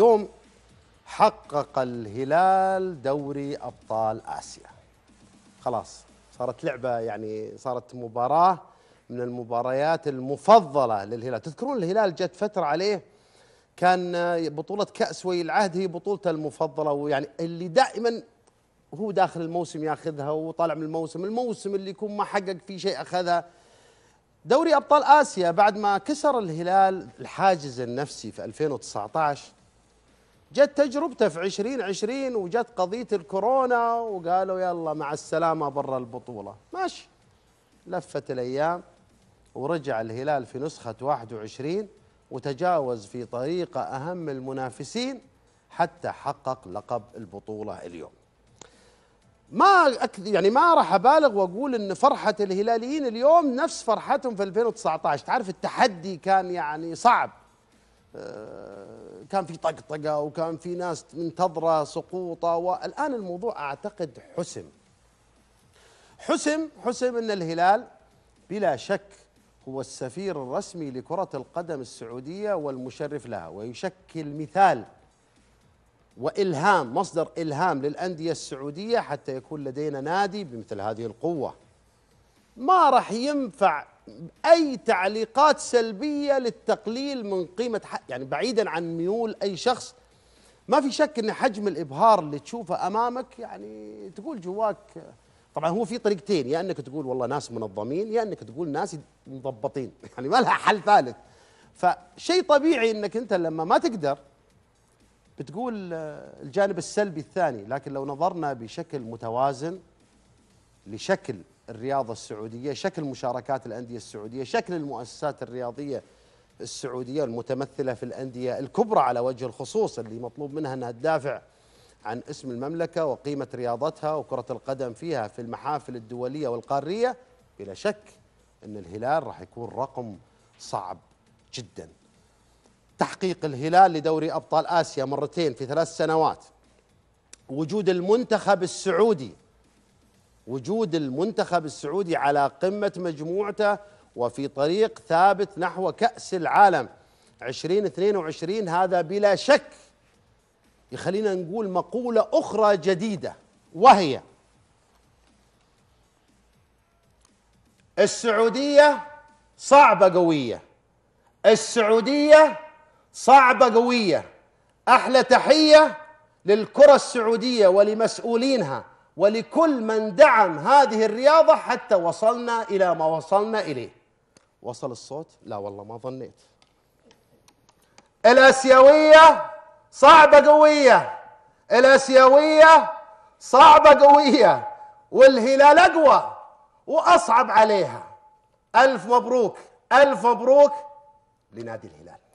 اليوم حقق الهلال دوري ابطال اسيا خلاص صارت لعبه يعني صارت مباراه من المباريات المفضله للهلال تذكرون الهلال جت فتره عليه كان بطوله كاس ولي العهد هي بطولته المفضله ويعني اللي دائما هو داخل الموسم ياخذها وطالع من الموسم الموسم اللي يكون ما حقق فيه شيء اخذها دوري ابطال اسيا بعد ما كسر الهلال الحاجز النفسي في 2019 جت تجربته في 2020 وجت قضية الكورونا وقالوا يلا مع السلامة برا البطولة ماشي لفت الأيام ورجع الهلال في نسخة 21 وتجاوز في طريقة أهم المنافسين حتى حقق لقب البطولة اليوم ما أكد يعني ما راح ابالغ واقول ان فرحه الهلاليين اليوم نفس فرحتهم في 2019 تعرف التحدي كان يعني صعب آه، كان في طقطقه وكان في ناس منتظره سقوطه والان الموضوع اعتقد حسم حسم حسم ان الهلال بلا شك هو السفير الرسمي لكره القدم السعوديه والمشرف لها ويشكل مثال والهام مصدر الهام للانديه السعوديه حتى يكون لدينا نادي بمثل هذه القوه ما راح ينفع اي تعليقات سلبيه للتقليل من قيمه حق يعني بعيدا عن ميول اي شخص ما في شك ان حجم الابهار اللي تشوفه امامك يعني تقول جواك طبعا هو في طريقتين يا انك تقول والله ناس منظمين يا انك تقول ناس مضبطين يعني ما لها حل ثالث فشيء طبيعي انك انت لما ما تقدر بتقول آه، الجانب السلبي الثاني لكن لو نظرنا بشكل متوازن لشكل الرياضة السعودية شكل مشاركات الأندية السعودية شكل المؤسسات الرياضية السعودية المتمثلة في الأندية الكبرى على وجه الخصوص اللي مطلوب منها أنها تدافع عن اسم المملكة وقيمة رياضتها وكرة القدم فيها في المحافل الدولية والقارية بلا شك أن الهلال راح يكون رقم صعب جدا تحقيق الهلال لدوري أبطال آسيا مرتين في ثلاث سنوات وجود المنتخب السعودي وجود المنتخب السعودي على قمة مجموعته وفي طريق ثابت نحو كأس العالم 2022 هذا بلا شك يخلينا نقول مقولة أخرى جديدة وهي السعودية صعبة قوية السعودية صعبة قوية أحلى تحية للكرة السعودية ولمسؤولينها ولكل من دعم هذه الرياضة حتى وصلنا إلى ما وصلنا إليه وصل الصوت؟ لا والله ما ظنيت الآسيوية صعبة قوية الآسيوية صعبة قوية والهلال أقوى وأصعب عليها ألف مبروك ألف مبروك لنادي الهلال